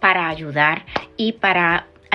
para ayudar y para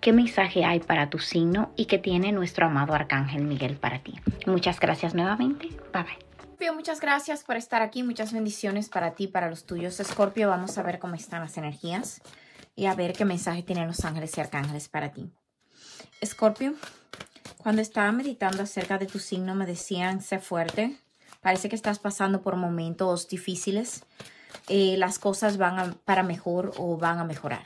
qué mensaje hay para tu signo y qué tiene nuestro amado Arcángel Miguel para ti. Muchas gracias nuevamente. Bye bye. Scorpio, muchas gracias por estar aquí. Muchas bendiciones para ti, para los tuyos. Scorpio, vamos a ver cómo están las energías y a ver qué mensaje tienen los ángeles y arcángeles para ti. Scorpio, cuando estaba meditando acerca de tu signo, me decían, sé fuerte. Parece que estás pasando por momentos difíciles. Eh, las cosas van para mejor o van a mejorar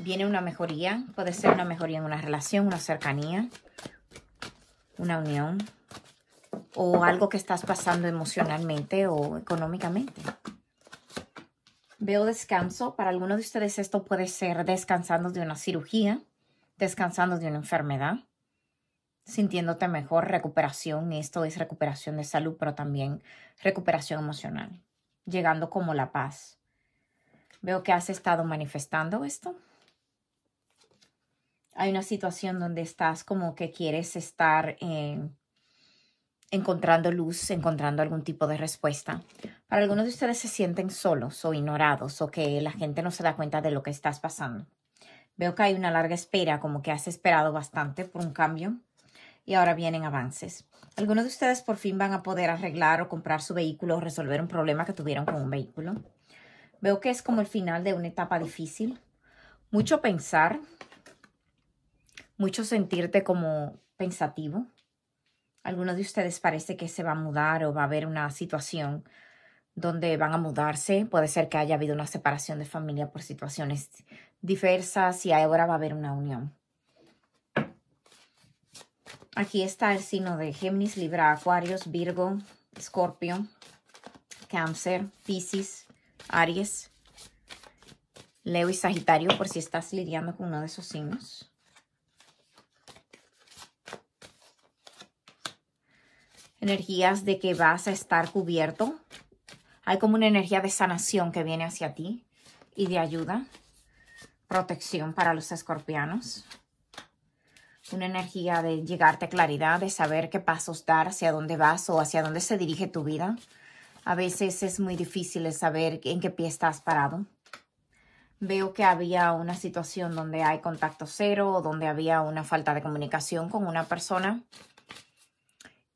viene una mejoría. Puede ser una mejoría en una relación, una cercanía, una unión. O algo que estás pasando emocionalmente o económicamente. Veo descanso. Para algunos de ustedes esto puede ser descansando de una cirugía, descansando de una enfermedad, sintiéndote mejor, recuperación. Esto es recuperación de salud, pero también recuperación emocional, llegando como la paz. Veo que has estado manifestando esto hay una situación donde estás como que quieres estar encontrando luz, encontrando algún tipo de respuesta. Para algunos de ustedes se sienten solos o ignorados o que la gente no se da cuenta de lo que estás pasando. Veo que hay una larga espera, como que has esperado bastante por un cambio y ahora vienen avances. Algunos de ustedes por fin van a poder arreglar o comprar su vehículo o resolver un problema que tuvieron con un vehículo. Veo que es como el final de una etapa difícil. Mucho pensar, mucho sentirte como pensativo. Algunos de ustedes parece que se va a mudar o va a haber una situación donde van a mudarse. Puede ser que haya habido una separación de familia por situaciones diversas y ahora va a haber una unión. Aquí está el signo de Géminis, Libra, Acuarios, Virgo, Escorpio, Cáncer, Pisces, Aries, Leo y Sagitario, por si estás lidiando con uno de esos signos. energías de que vas a estar cubierto. Hay como una energía de sanación que viene hacia ti y de ayuda, protección para los escorpianos. Una energía de llegarte claridad, de saber qué pasos dar, hacia dónde vas o hacia dónde se dirige tu vida. A veces es muy difícil saber en qué pie estás parado. Veo que había una situación donde hay contacto cero, o donde había una falta de comunicación con una persona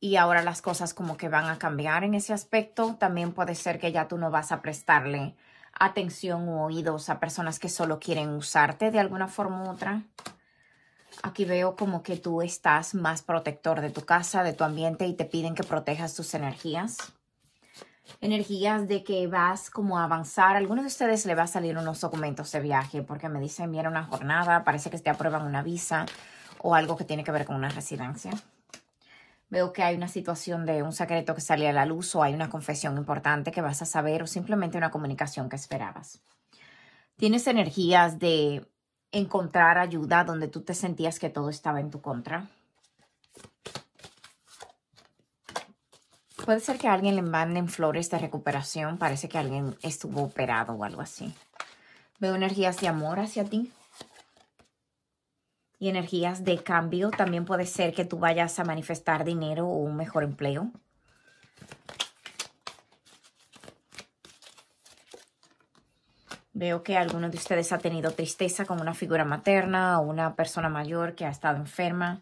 y ahora las cosas como que van a cambiar en ese aspecto, también puede ser que ya tú no vas a prestarle atención o oídos a personas que solo quieren usarte de alguna forma u otra. Aquí veo como que tú estás más protector de tu casa, de tu ambiente y te piden que protejas tus energías. Energías de que vas como a avanzar. algunos de ustedes le va a salir unos documentos de viaje porque me dicen, mira una jornada, parece que te aprueban una visa o algo que tiene que ver con una residencia veo que hay una situación de un secreto que sale a la luz o hay una confesión importante que vas a saber o simplemente una comunicación que esperabas. Tienes energías de encontrar ayuda donde tú te sentías que todo estaba en tu contra. Puede ser que a alguien le manden flores de recuperación. Parece que alguien estuvo operado o algo así. Veo energías de amor hacia ti y energías de cambio. También puede ser que tú vayas a manifestar dinero o un mejor empleo. Veo que alguno de ustedes ha tenido tristeza con una figura materna o una persona mayor que ha estado enferma.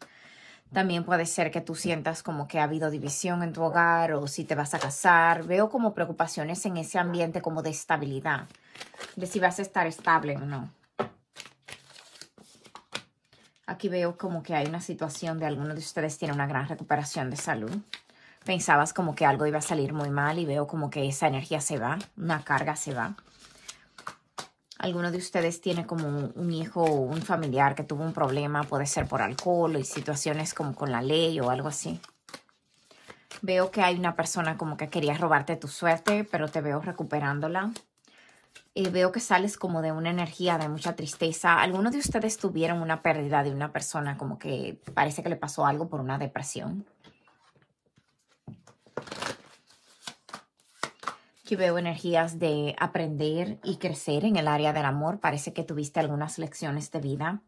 También puede ser que tú sientas como que ha habido división en tu hogar o si te vas a casar. Veo como preocupaciones en ese ambiente como de estabilidad, de si vas a estar estable o no. Aquí veo como que hay una situación de alguno de ustedes tiene una gran recuperación de salud. Pensabas como que algo iba a salir muy mal y veo como que esa energía se va, una carga se va. Alguno de ustedes tiene como un hijo o un familiar que tuvo un problema, puede ser por alcohol y situaciones como con la ley o algo así. Veo que hay una persona como que quería robarte tu suerte, pero te veo recuperándola. Eh, veo que sales como de una energía de mucha tristeza. ¿Algunos de ustedes tuvieron una pérdida de una persona como que parece que le pasó algo por una depresión? Aquí veo energías de aprender y crecer en el área del amor. Parece que tuviste algunas lecciones de vida.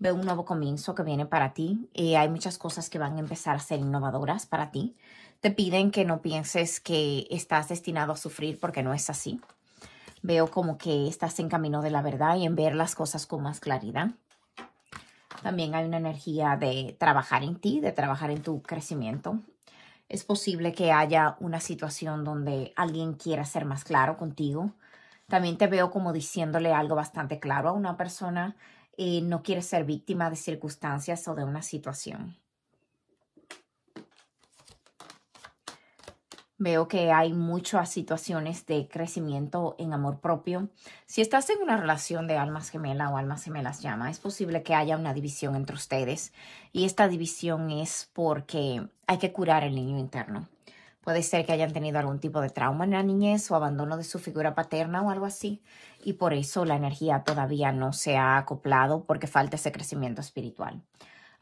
Veo un nuevo comienzo que viene para ti. y eh, hay muchas cosas que van a empezar a ser innovadoras para ti. Te piden que no pienses que estás destinado a sufrir porque no es así veo como que estás en camino de la verdad y en ver las cosas con más claridad. También hay una energía de trabajar en ti, de trabajar en tu crecimiento. Es posible que haya una situación donde alguien quiera ser más claro contigo. También te veo como diciéndole algo bastante claro a una persona. y eh, no quieres ser víctima de circunstancias o de una situación. Veo que hay muchas situaciones de crecimiento en amor propio. Si estás en una relación de almas gemela o almas gemelas llama, es posible que haya una división entre ustedes. Y esta división es porque hay que curar el niño interno. Puede ser que hayan tenido algún tipo de trauma en la niñez o abandono de su figura paterna o algo así. Y por eso la energía todavía no se ha acoplado porque falta ese crecimiento espiritual.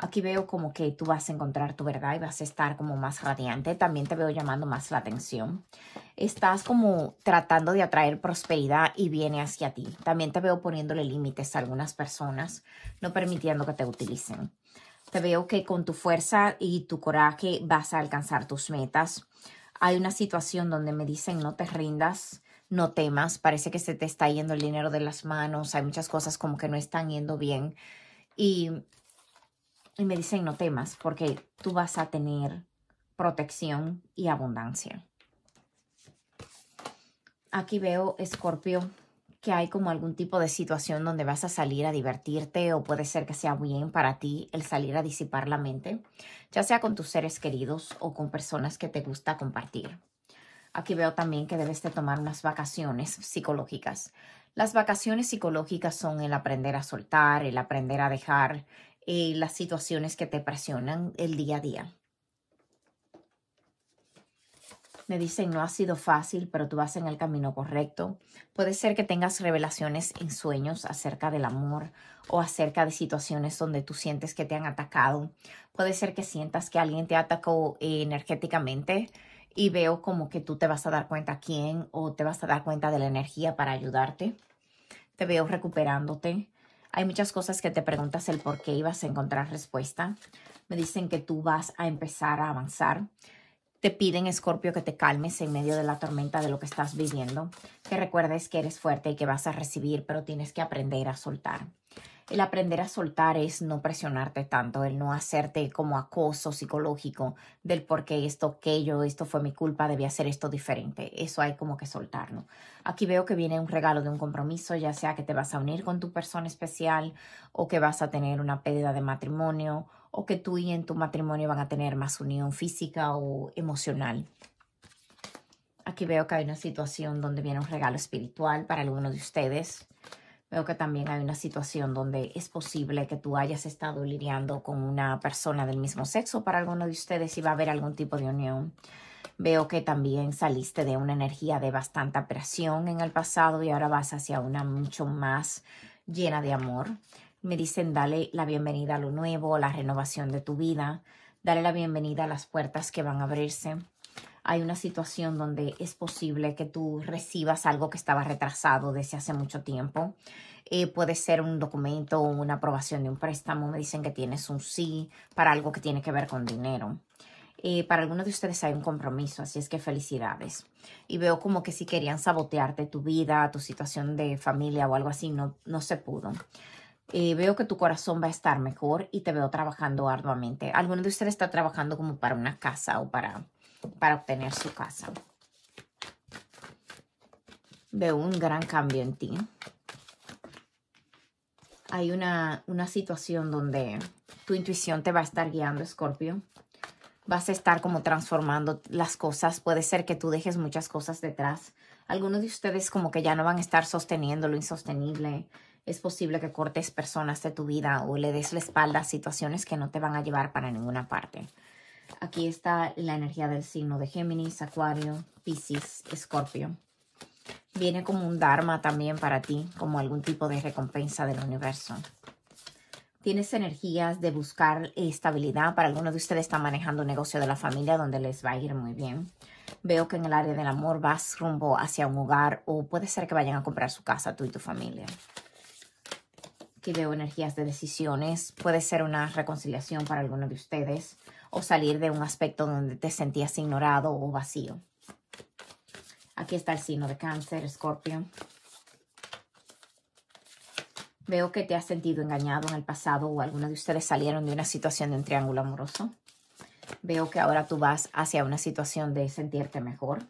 Aquí veo como que tú vas a encontrar tu verdad y vas a estar como más radiante. También te veo llamando más la atención. Estás como tratando de atraer prosperidad y viene hacia ti. También te veo poniéndole límites a algunas personas, no permitiendo que te utilicen. Te veo que con tu fuerza y tu coraje vas a alcanzar tus metas. Hay una situación donde me dicen no te rindas, no temas, parece que se te está yendo el dinero de las manos, hay muchas cosas como que no están yendo bien. Y y me dicen, no temas, porque tú vas a tener protección y abundancia. Aquí veo, Escorpio, que hay como algún tipo de situación donde vas a salir a divertirte o puede ser que sea bien para ti el salir a disipar la mente, ya sea con tus seres queridos o con personas que te gusta compartir. Aquí veo también que debes de tomar unas vacaciones psicológicas. Las vacaciones psicológicas son el aprender a soltar, el aprender a dejar, eh, las situaciones que te presionan el día a día. Me dicen, no ha sido fácil, pero tú vas en el camino correcto. Puede ser que tengas revelaciones en sueños acerca del amor o acerca de situaciones donde tú sientes que te han atacado. Puede ser que sientas que alguien te atacó eh, energéticamente y veo como que tú te vas a dar cuenta quién o te vas a dar cuenta de la energía para ayudarte. Te veo recuperándote. Hay muchas cosas que te preguntas el por qué ibas a encontrar respuesta. Me dicen que tú vas a empezar a avanzar. Te piden, Escorpio, que te calmes en medio de la tormenta de lo que estás viviendo, que recuerdes que eres fuerte y que vas a recibir, pero tienes que aprender a soltar. El aprender a soltar es no presionarte tanto, el no hacerte como acoso psicológico del por qué esto, aquello, esto fue mi culpa, debía hacer esto diferente. Eso hay como que soltarlo. Aquí veo que viene un regalo de un compromiso, ya sea que te vas a unir con tu persona especial o que vas a tener una pérdida de matrimonio o que tú y en tu matrimonio van a tener más unión física o emocional. Aquí veo que hay una situación donde viene un regalo espiritual para algunos de ustedes Veo que también hay una situación donde es posible que tú hayas estado lidiando con una persona del mismo sexo para alguno de ustedes y va a haber algún tipo de unión. Veo que también saliste de una energía de bastante presión en el pasado y ahora vas hacia una mucho más llena de amor. Me dicen dale la bienvenida a lo nuevo, a la renovación de tu vida, dale la bienvenida a las puertas que van a abrirse hay una situación donde es posible que tú recibas algo que estaba retrasado desde hace mucho tiempo. Eh, puede ser un documento o una aprobación de un préstamo. Me dicen que tienes un sí para algo que tiene que ver con dinero. Eh, para algunos de ustedes hay un compromiso, así es que felicidades. Y veo como que si querían sabotearte tu vida, tu situación de familia o algo así, no, no se pudo. Eh, veo que tu corazón va a estar mejor y te veo trabajando arduamente. Alguno de ustedes está trabajando como para una casa o para para obtener su casa. Veo un gran cambio en ti. Hay una, una situación donde tu intuición te va a estar guiando, Scorpio. Vas a estar como transformando las cosas. Puede ser que tú dejes muchas cosas detrás. Algunos de ustedes como que ya no van a estar sosteniendo lo insostenible es posible que cortes personas de tu vida o le des la espalda a situaciones que no te van a llevar para ninguna parte. Aquí está la energía del signo de Géminis, Acuario, Pisces, Escorpio. Viene como un Dharma también para ti, como algún tipo de recompensa del universo. Tienes energías de buscar estabilidad. Para algunos de ustedes está manejando un negocio de la familia donde les va a ir muy bien. Veo que en el área del amor vas rumbo hacia un hogar o puede ser que vayan a comprar su casa tú y tu familia. Aquí veo energías de decisiones. Puede ser una reconciliación para algunos de ustedes o salir de un aspecto donde te sentías ignorado o vacío. Aquí está el signo de cáncer, escorpio. Veo que te has sentido engañado en el pasado o algunos de ustedes salieron de una situación de un triángulo amoroso. Veo que ahora tú vas hacia una situación de sentirte mejor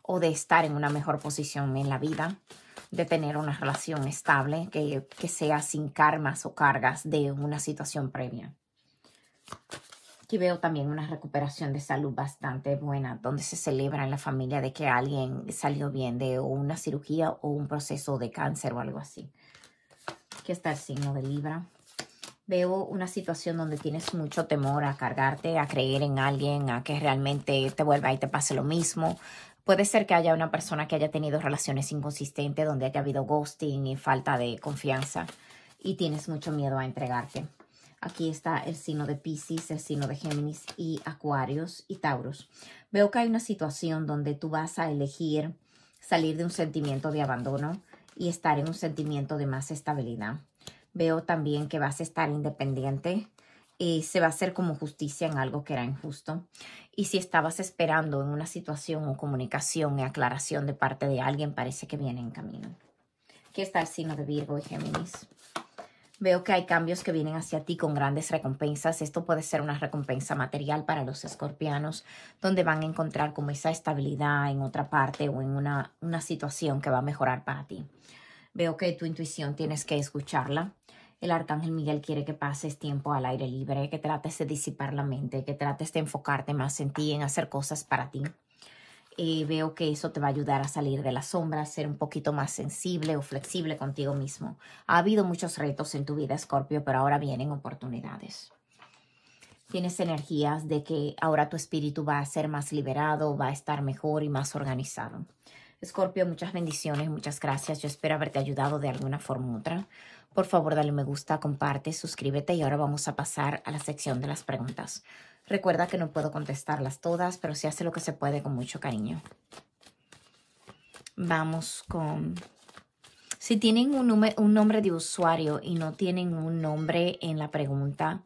o de estar en una mejor posición en la vida, de tener una relación estable que, que sea sin karmas o cargas de una situación previa. Aquí veo también una recuperación de salud bastante buena, donde se celebra en la familia de que alguien salió bien de una cirugía o un proceso de cáncer o algo así. que está el signo de Libra. Veo una situación donde tienes mucho temor a cargarte, a creer en alguien, a que realmente te vuelva y te pase lo mismo. Puede ser que haya una persona que haya tenido relaciones inconsistentes, donde haya habido ghosting y falta de confianza y tienes mucho miedo a entregarte. Aquí está el signo de Pisces, el signo de Géminis y Acuarios y Tauros. Veo que hay una situación donde tú vas a elegir salir de un sentimiento de abandono y estar en un sentimiento de más estabilidad. Veo también que vas a estar independiente, y se va a hacer como justicia en algo que era injusto. Y si estabas esperando en una situación o comunicación y aclaración de parte de alguien, parece que viene en camino. Aquí está el signo de Virgo y Géminis. Veo que hay cambios que vienen hacia ti con grandes recompensas. Esto puede ser una recompensa material para los escorpianos, donde van a encontrar como esa estabilidad en otra parte o en una, una situación que va a mejorar para ti. Veo que tu intuición tienes que escucharla. El arcángel Miguel quiere que pases tiempo al aire libre, que trates de disipar la mente, que trates de enfocarte más en ti, en hacer cosas para ti. Eh, veo que eso te va a ayudar a salir de la sombra, a ser un poquito más sensible o flexible contigo mismo. Ha habido muchos retos en tu vida, Escorpio pero ahora vienen oportunidades. Tienes energías de que ahora tu espíritu va a ser más liberado, va a estar mejor y más organizado. Escorpio muchas bendiciones, muchas gracias. Yo espero haberte ayudado de alguna forma u otra. Por favor, dale me gusta, comparte, suscríbete y ahora vamos a pasar a la sección de las preguntas. Recuerda que no puedo contestarlas todas, pero si sí hace lo que se puede con mucho cariño. Vamos con... Si tienen un, nombre de usuario y no tienen un nombre en la pregunta,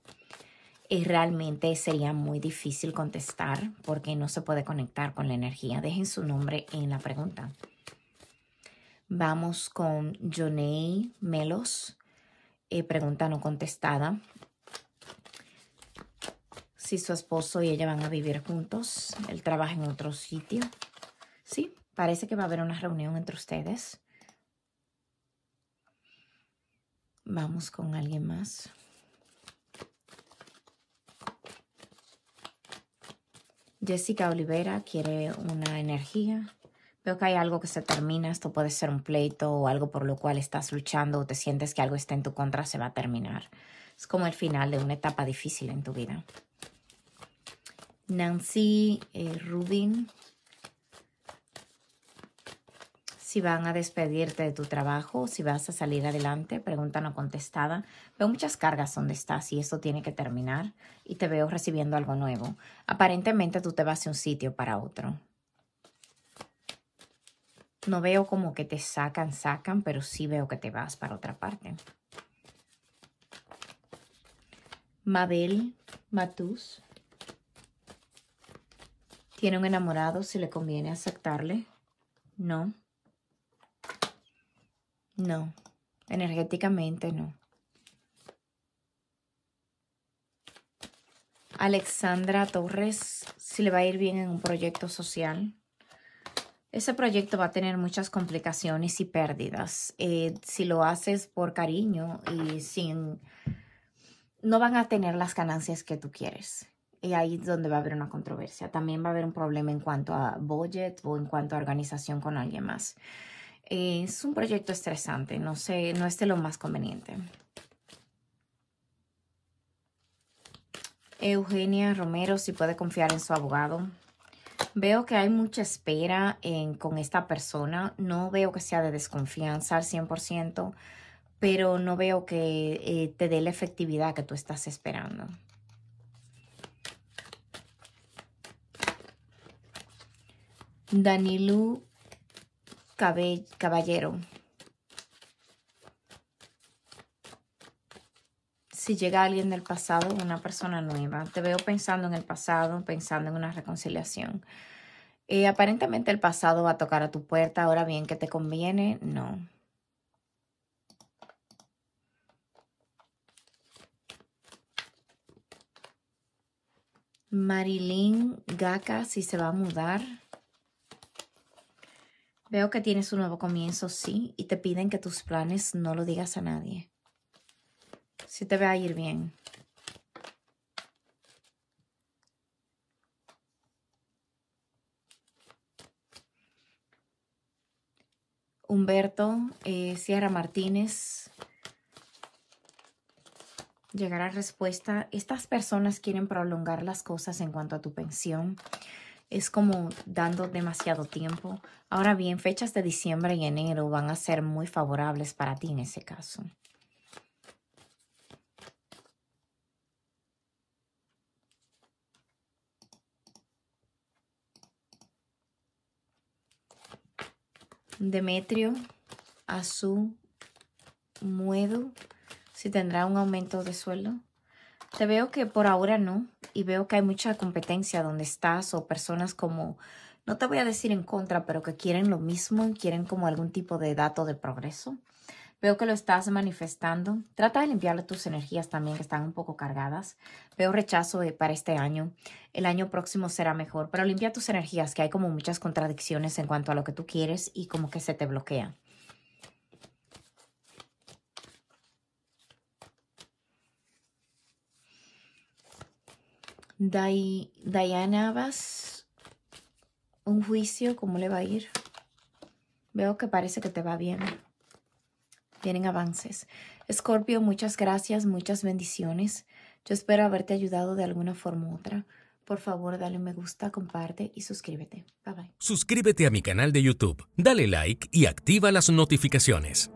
eh, realmente sería muy difícil contestar porque no se puede conectar con la energía. Dejen su nombre en la pregunta. Vamos con Jonay Melos. Eh, pregunta no contestada si su esposo y ella van a vivir juntos, él trabaja en otro sitio. Sí, parece que va a haber una reunión entre ustedes. Vamos con alguien más. Jessica Olivera quiere una energía. Veo que hay algo que se termina. Esto puede ser un pleito o algo por lo cual estás luchando o te sientes que algo está en tu contra, se va a terminar. Es como el final de una etapa difícil en tu vida. Nancy eh, Rubin, si van a despedirte de tu trabajo, si vas a salir adelante, pregunta no contestada. Veo muchas cargas donde estás y esto tiene que terminar y te veo recibiendo algo nuevo. Aparentemente tú te vas de un sitio para otro. No veo como que te sacan, sacan, pero sí veo que te vas para otra parte. Mabel Matus. ¿Tiene un enamorado si le conviene aceptarle? No. No. Energéticamente no. Alexandra Torres, si le va a ir bien en un proyecto social. Ese proyecto va a tener muchas complicaciones y pérdidas. Eh, si lo haces por cariño y sin... No van a tener las ganancias que tú quieres. Y ahí es donde va a haber una controversia. También va a haber un problema en cuanto a budget o en cuanto a organización con alguien más. Es un proyecto estresante, no sé, no es de lo más conveniente. Eugenia Romero, si puede confiar en su abogado. Veo que hay mucha espera con esta persona. No veo que sea de desconfianza al 100%, pero no veo que eh, te dé la efectividad que tú estás esperando. danilo Caballero. Si llega alguien del pasado, una persona nueva. Te veo pensando en el pasado, pensando en una reconciliación. Eh, aparentemente el pasado va a tocar a tu puerta. Ahora bien, que te conviene? No. Marilyn Gaca, si se va a mudar. Veo que tienes un nuevo comienzo, sí, y te piden que tus planes no lo digas a nadie. Si te va a ir bien. Humberto, eh, Sierra Martínez. Llegará respuesta. Estas personas quieren prolongar las cosas en cuanto a tu pensión es como dando demasiado tiempo. Ahora bien, fechas de diciembre y enero van a ser muy favorables para ti en ese caso. Demetrio, a su muedo, si tendrá un aumento de sueldo. Te veo que por ahora no, y veo que hay mucha competencia donde estás o personas como, no te voy a decir en contra, pero que quieren lo mismo y quieren como algún tipo de dato de progreso. Veo que lo estás manifestando. Trata de limpiar tus energías también que están un poco cargadas. Veo rechazo para este año. El año próximo será mejor, pero limpia tus energías que hay como muchas contradicciones en cuanto a lo que tú quieres y como que se te bloquea. Diana vas un juicio, ¿cómo le va a ir? Veo que parece que te va bien. Tienen avances. Scorpio, muchas gracias, muchas bendiciones. Yo espero haberte ayudado de alguna forma u otra. Por favor, dale me gusta, comparte y suscríbete. Bye bye. Suscríbete a mi canal de YouTube, dale like y activa las notificaciones.